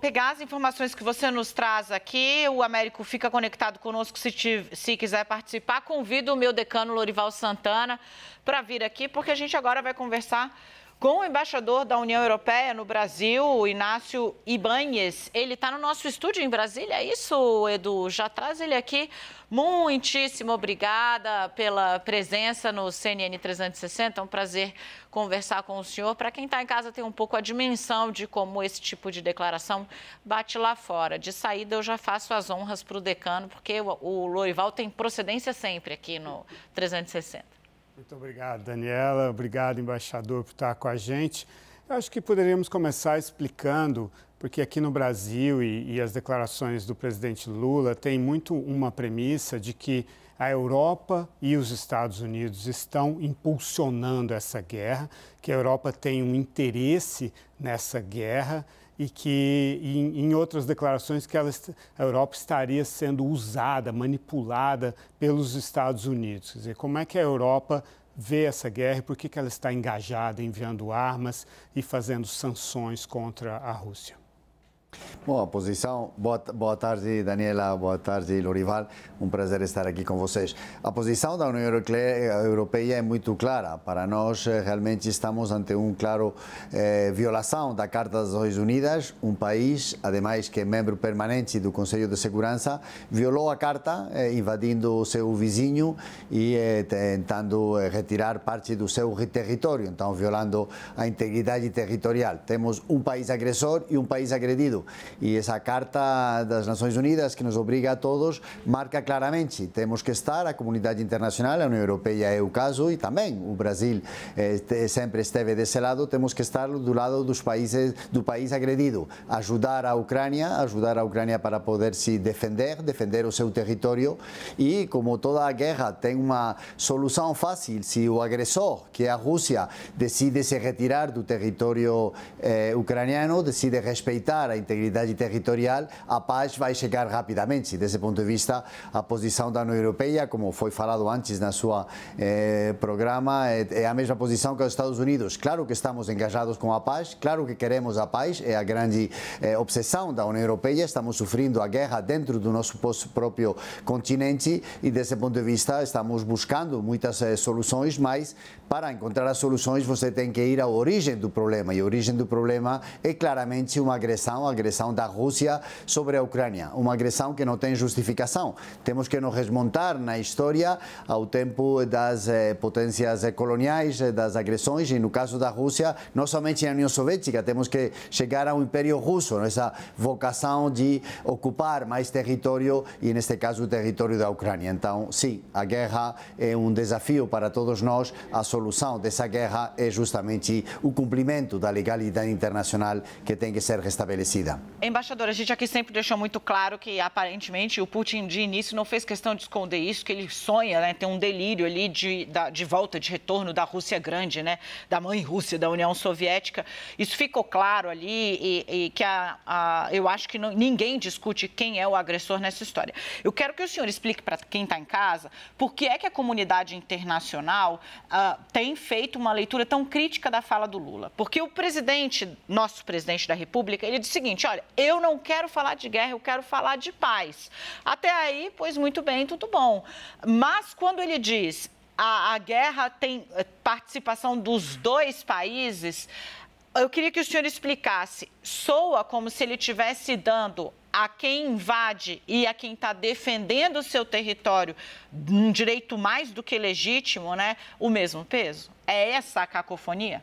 pegar as informações que você nos traz aqui. O Américo fica conectado conosco se, te, se quiser participar. Convido o meu decano Lorival Santana para vir aqui, porque a gente agora vai conversar com o embaixador da União Europeia no Brasil, Inácio Ibanes, Ele está no nosso estúdio em Brasília, é isso, Edu? Já traz ele aqui. Muitíssimo obrigada pela presença no CNN 360. É um prazer conversar com o senhor. Para quem está em casa, tem um pouco a dimensão de como esse tipo de declaração bate lá fora. De saída, eu já faço as honras para o decano, porque o Lorival tem procedência sempre aqui no 360. Muito obrigado, Daniela. Obrigado, embaixador, por estar com a gente. Eu acho que poderíamos começar explicando, porque aqui no Brasil e, e as declarações do presidente Lula tem muito uma premissa de que a Europa e os Estados Unidos estão impulsionando essa guerra, que a Europa tem um interesse nessa guerra e que em, em outras declarações que ela, a Europa estaria sendo usada, manipulada pelos Estados Unidos. Quer dizer, como é que a Europa vê essa guerra e por que, que ela está engajada, enviando armas e fazendo sanções contra a Rússia? Bom, a posição. Boa, boa tarde, Daniela. Boa tarde, Lorival. Um prazer estar aqui com vocês. A posição da União Europeia é muito clara. Para nós, eh, realmente estamos ante um claro eh, violação da Carta das Nações Unidas. Um país, ademais que é membro permanente do Conselho de Segurança, violou a Carta, eh, invadindo o seu vizinho e eh, tentando eh, retirar parte do seu território. Então, violando a integridade territorial. Temos um país agressor e um país agredido. E esa Carta das Nações Unidas que nos obriga a todos marca claramente, temos que estar, a comunidade internacional, a União Europeia é o caso, e também o Brasil eh, sempre esteve desse lado, temos que estar do lado dos países, do país agredido, ajudar a Ucrânia, ajudar a Ucrânia para poder se defender, defender o seu território, e como toda a guerra tem uma solução fácil, se o agressor, que é a Rússia, decide se retirar do território eh, ucraniano, decide respeitar a integridade territorial, a paz vai chegar rapidamente. Desse ponto de vista, a posição da União Europeia, como foi falado antes na sua eh, programa, é, é a mesma posição que os Estados Unidos. Claro que estamos engajados com a paz, claro que queremos a paz, é a grande eh, obsessão da União Europeia. Estamos sofrendo a guerra dentro do nosso próprio continente e, desse ponto de vista, estamos buscando muitas eh, soluções, mas para encontrar as soluções você tem que ir à origem do problema. E a origem do problema é claramente uma agressão à agressão da Rússia sobre a Ucrânia, uma agressão que não tem justificação. Temos que nos remontar na história ao tempo das eh, potências coloniais, eh, das agressões, e no caso da Rússia, não somente na União Soviética, temos que chegar ao Império Russo, essa vocação de ocupar mais território, e neste caso o território da Ucrânia. Então, sim, a guerra é um desafio para todos nós, a solução dessa guerra é justamente o cumprimento da legalidade internacional que tem que ser restabelecida. Embaixadora, a gente aqui sempre deixou muito claro que aparentemente o Putin de início não fez questão de esconder isso, que ele sonha, né, tem um delírio ali de, de volta, de retorno da Rússia grande, né, da mãe Rússia, da União Soviética. Isso ficou claro ali e, e que a, a, eu acho que não, ninguém discute quem é o agressor nessa história. Eu quero que o senhor explique para quem está em casa por que é que a comunidade internacional uh, tem feito uma leitura tão crítica da fala do Lula. Porque o presidente, nosso presidente da República, ele diz o seguinte seguinte: olha, eu não quero falar de guerra, eu quero falar de paz. Até aí, pois muito bem, tudo bom. Mas quando ele diz a, a guerra tem eh, participação dos dois países, eu queria que o senhor explicasse. Soa como se ele estivesse dando a quem invade e a quem está defendendo o seu território um direito mais do que legítimo, né? O mesmo peso? É essa a cacofonia?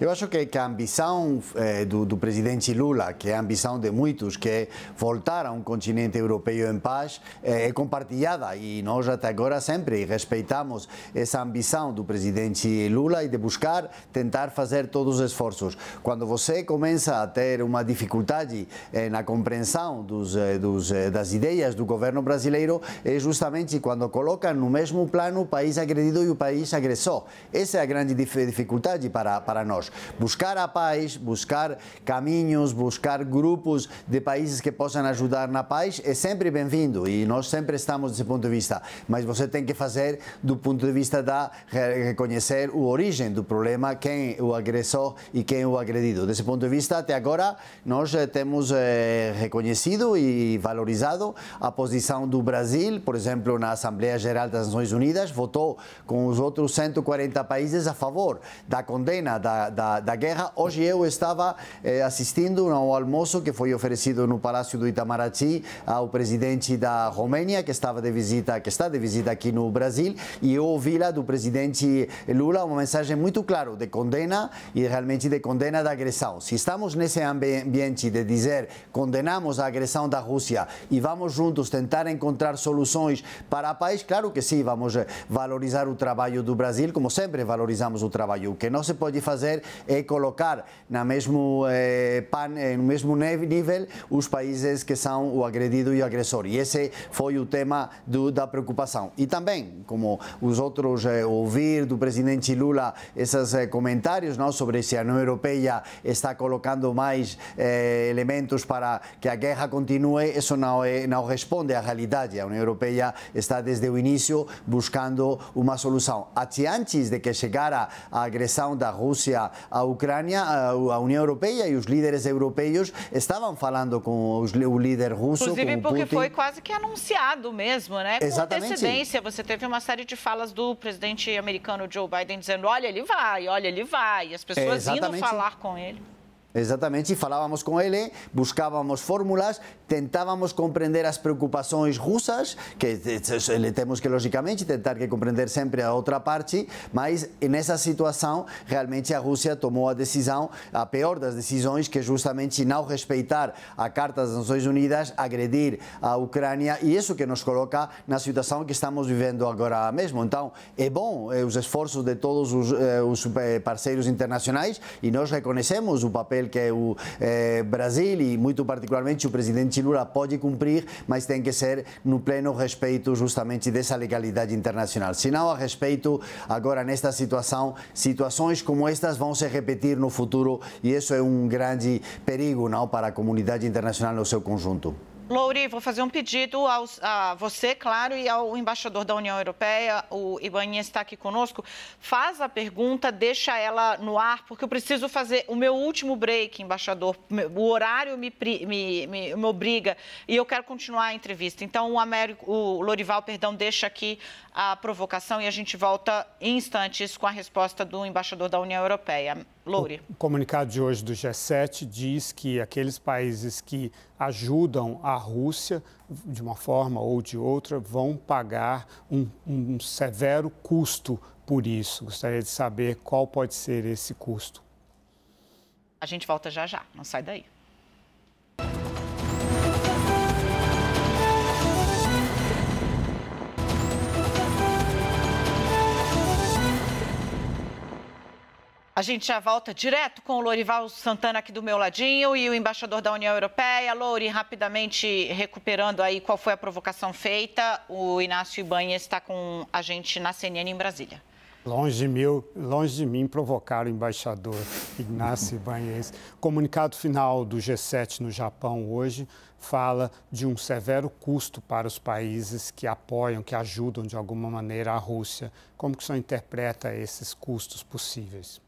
Eu acho que, que a ambição eh, do, do, presidente Lula, que é a ambição de muitos, que é voltar a um continente europeu em paz, eh, é compartilhada e nós até agora sempre respeitamos essa ambição do presidente Lula e de buscar tentar fazer todos os esforços. Quando você começa a ter uma dificuldade eh, na compreensão dos, eh, dos, eh, das ideias do governo brasileiro, é justamente quando colocam no mesmo plano o país agredido e o país agressor. Essa é a grande dificuldade para, para para nós. Buscar a paz, buscar caminhos, buscar grupos de países que possam ajudar na paz é sempre bem-vindo e nós sempre estamos desse ponto de vista. Mas você tem que fazer do ponto de vista da reconhecer a origem do problema, quem o agressor e quem o agredido. Desse ponto de vista, até agora, nós eh, temos eh, reconhecido e valorizado a posição do Brasil, por exemplo, na Assembleia Geral das Nações Unidas, votou com os outros 140 países a favor da condena da, da, da guerra. Hoje eu estava eh, assistindo ao almoço que foi oferecido no Palácio do Itamaraty ao presidente da Romênia, que estava de visita, que está de visita aqui no Brasil, e eu ouvi lá do presidente Lula uma mensagem muito clara de condena e realmente de condena da agressão. Se estamos nesse ambiente de dizer condenamos a agressão da Rússia e vamos juntos tentar encontrar soluções para o país, claro que sim, vamos valorizar o trabalho do Brasil, como sempre valorizamos o trabalho. O que não se pode fazer fazer é colocar na mesmo, eh, pan, eh, no mesmo nível os países que são o agredido e o agressor. E esse foi o tema do, da preocupação. E também, como os outros eh, ouvir do presidente Lula esses eh, comentários não, sobre se a União Europeia está colocando mais eh, elementos para que a guerra continue, isso não, é, não responde à realidade. A União Europeia está desde o início buscando uma solução. Até antes de que chegara a agressão da Rússia Rússia, a Ucrânia, a União Europeia e os líderes europeus estavam falando com os, o líder russo. Inclusive porque Putin. foi quase que anunciado mesmo, né? Com Exatamente. antecedência. Você teve uma série de falas do presidente americano Joe Biden dizendo: olha, ele vai, olha, ele vai. E as pessoas Exatamente. indo falar com ele. Exatamente, e falávamos com ele, buscávamos fórmulas, tentávamos compreender as preocupações russas, que temos que, logicamente, tentar que compreender sempre a outra parte, mas nessa situação, realmente a Rússia tomou a decisão, a pior das decisões, que é justamente não respeitar a Carta das Nações Unidas, agredir a Ucrânia, e isso que nos coloca na situação que estamos vivendo agora mesmo. Então, é bom eh, os esforços de todos os, eh, os eh, parceiros internacionais, e nós reconhecemos o papel papel que é o eh, Brasil e, muito particularmente, o presidente Lula pode cumprir, mas tem que ser no pleno respeito justamente dessa legalidade internacional. Senão a respeito, agora nesta situação, situações como estas vão se repetir no futuro e isso é um grande perigo não, para a comunidade internacional no seu conjunto. Louri, vou fazer um pedido a você, claro, e ao embaixador da União Europeia, o Ibanez está aqui conosco. Faz a pergunta, deixa ela no ar, porque eu preciso fazer o meu último break, embaixador. O horário me, me, me, me obriga e eu quero continuar a entrevista. Então, o, Américo, o Lorival, perdão, deixa aqui a provocação e a gente volta em instantes com a resposta do embaixador da União Europeia. Loure. O comunicado de hoje do G7 diz que aqueles países que ajudam a Rússia, de uma forma ou de outra, vão pagar um, um severo custo por isso. Gostaria de saber qual pode ser esse custo. A gente volta já já, não sai daí. A gente já volta direto com o Lorival Santana aqui do meu ladinho e o embaixador da União Europeia. Louri, rapidamente recuperando aí qual foi a provocação feita. O Inácio Ibanha está com a gente na CNN em Brasília. Longe de, mim, longe de mim provocar o embaixador Ignacio Ibanez. Comunicado final do G7 no Japão hoje fala de um severo custo para os países que apoiam, que ajudam de alguma maneira a Rússia. Como que o senhor interpreta esses custos possíveis?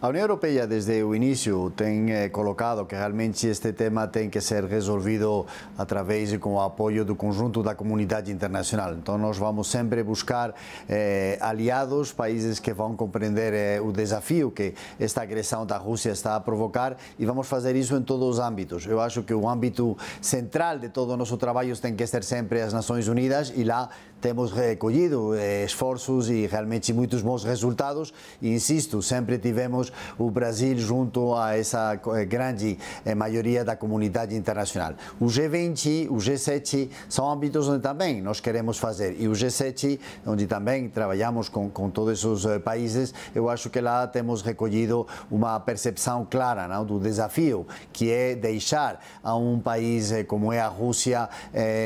A Unión Europea desde o inicio ten eh, colocado que realmente este tema ten que ser resolvido a través e com o apoio do conjunto da comunidade internacional. Então nós vamos sempre buscar eh, aliados, países que vão compreender eh, o desafio que esta agressão da Rússia está a provocar e vamos fazer isso em todos os âmbitos. Eu acho que o âmbito central de todo o nosso trabalho tem que ser sempre as Nações Unidas e lá temos recolhido eh, esforços e realmente muitos bons resultados e insisto, sempre tivemos o Brasil junto a essa eh, grande eh, maioria da comunidade internacional. O G20, o G7 são âmbitos onde também nós queremos fazer. E o G7, onde também trabalhamos com, com todos os eh, países, eu acho que lá temos recolhido uma percepção clara não, do desafio, que é deixar a um país como é a Rússia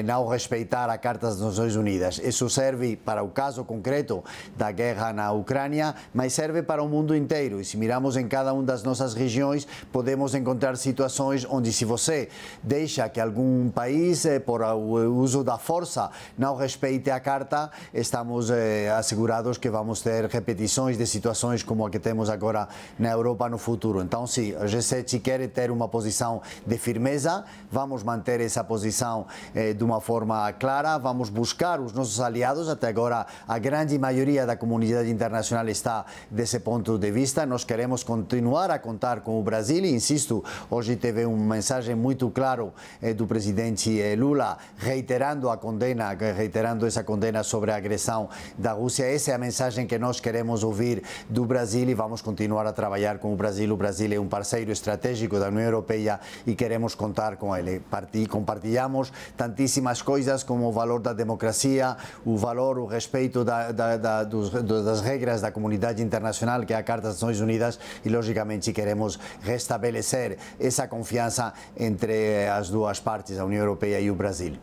não respeitar a Carta das Nações Unidas. Isso serve para o caso concreto da guerra na Ucrânia, mas serve para o mundo inteiro. E se mirar em cada uma das nossas regiões, podemos encontrar situações onde, se você deixa que algum país, eh, por uso da força, não respeite a carta, estamos eh, assegurados que vamos ter repetições de situações como a que temos agora na Europa no futuro. Então, se a G7 quer ter uma posição de firmeza, vamos manter essa posição eh, de uma forma clara, vamos buscar os nossos aliados. Até agora, a grande maioria da comunidade internacional está desse ponto de vista. Nós queremos queremos continuar a contar com o Brasil e, insisto, hoje teve uma mensagem muito clara eh, do presidente eh, Lula reiterando a condena, reiterando essa condena sobre a agressão da Rússia. Essa é a mensagem que nós queremos ouvir do Brasil e vamos continuar a trabalhar com o Brasil. O Brasil é um parceiro estratégico da União Europeia e queremos contar com ele. compartilhamos tantíssimas coisas como o valor da democracia, o valor, o respeito da, da, da, dos, das regras da comunidade internacional, que é a Carta das Nações Unidas e logicamente lógicamente queremos restabelecer essa confiança entre as duas partes, a União Europeia e o Brasil.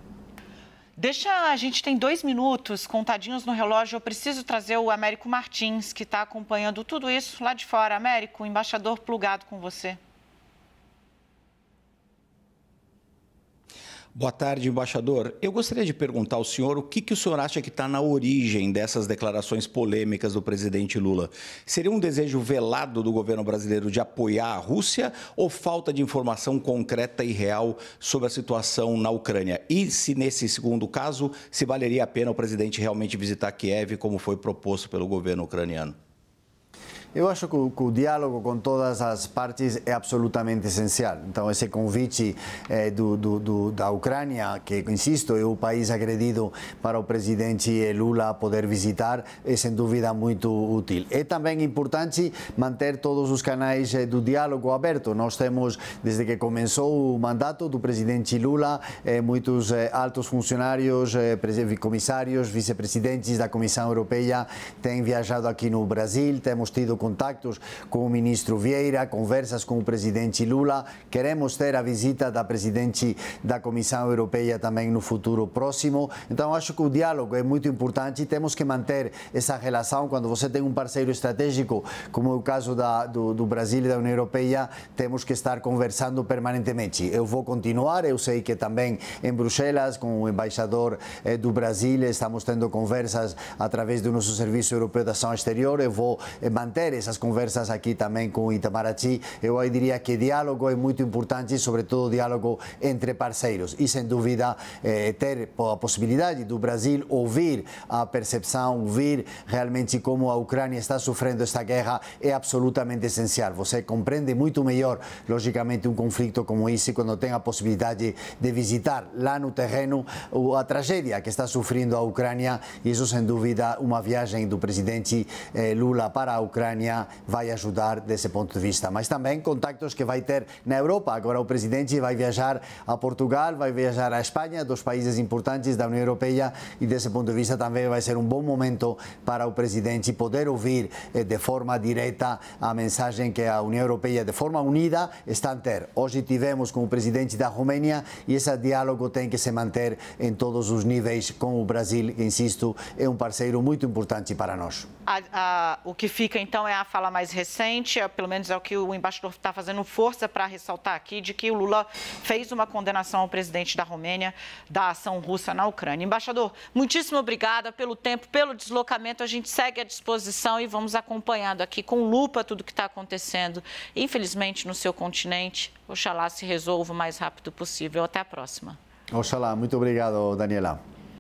Deixa, a gente tem dois minutos contadinhos no relógio. Eu preciso trazer o Américo Martins, que está acompanhando tudo isso lá de fora. Américo, embaixador plugado com você. Boa tarde, embaixador. Eu gostaria de perguntar ao senhor o que, que o senhor acha que está na origem dessas declarações polêmicas do presidente Lula. Seria um desejo velado do governo brasileiro de apoiar a Rússia ou falta de informação concreta e real sobre a situação na Ucrânia? E se, nesse segundo caso, se valeria a pena o presidente realmente visitar Kiev, como foi proposto pelo governo ucraniano? Eu acho que o, que o, diálogo com todas as partes é absolutamente essencial. Então, esse convite eh, do, do, do, da Ucrânia, que, insisto, é o país agredido para o presidente Lula poder visitar, é sem dúvida muito útil. É também importante manter todos os canais eh, do diálogo aberto. Nós temos, desde que começou o mandato do presidente Lula, eh, muitos altos funcionários, comissários, vice-presidentes da Comissão Europeia têm viajado aqui no Brasil, temos tido contactos com o ministro Vieira, conversas com o presidente Lula. Queremos ter a visita da presidente da Comissão Europeia também no futuro próximo. Então, acho que o diálogo é muito importante e temos que manter essa relação. Quando você tem um parceiro estratégico, como é o caso da, do, do Brasil e da União Europeia, temos que estar conversando permanentemente. Eu vou continuar, eu sei que também em Bruxelas, com o embaixador eh, do Brasil, estamos tendo conversas através do nosso Serviço Europeu de Ação Exterior. Eu vou eh, manter ter essas conversas aqui também com Itamaraty. Eu aí diria que diálogo é muito importante, sobretudo diálogo entre parceiros. E sem dúvida, eh, ter a possibilidade do Brasil ouvir a percepção, ouvir realmente como a Ucrânia está sofrendo esta guerra é absolutamente essencial. Você compreende muito melhor, logicamente, um conflito como esse quando tem a possibilidade de visitar lá no terreno a tragédia que está sofrendo a Ucrânia. Isso, sem dúvida, uma viagem do presidente eh, Lula para a Ucrânia Ucrânia vai ajudar desse ponto de vista. Mas também contactos que vai ter na Europa. Agora o presidente vai viajar a Portugal, vai viajar à Espanha, dos países importantes da União Europeia, e desse ponto de vista também vai ser um bom momento para o presidente poder ouvir eh, de forma direta a mensagem que a União Europeia, de forma unida, está a ter. Hoje tivemos com o presidente da Romênia e esse diálogo tem que se manter em todos os níveis com o Brasil, insisto, é um parceiro muito importante para nós. A, a, o que fica então é é a fala mais recente, é, pelo menos é o que o embaixador está fazendo força para ressaltar aqui, de que o Lula fez uma condenação ao presidente da Romênia da ação russa na Ucrânia. Embaixador, muitíssimo obrigada pelo tempo, pelo deslocamento. A gente segue à disposição e vamos acompanhando aqui com lupa tudo o que está acontecendo, infelizmente, no seu continente. Oxalá se resolva o mais rápido possível. Até a próxima. Oxalá. Muito obrigado, Daniela.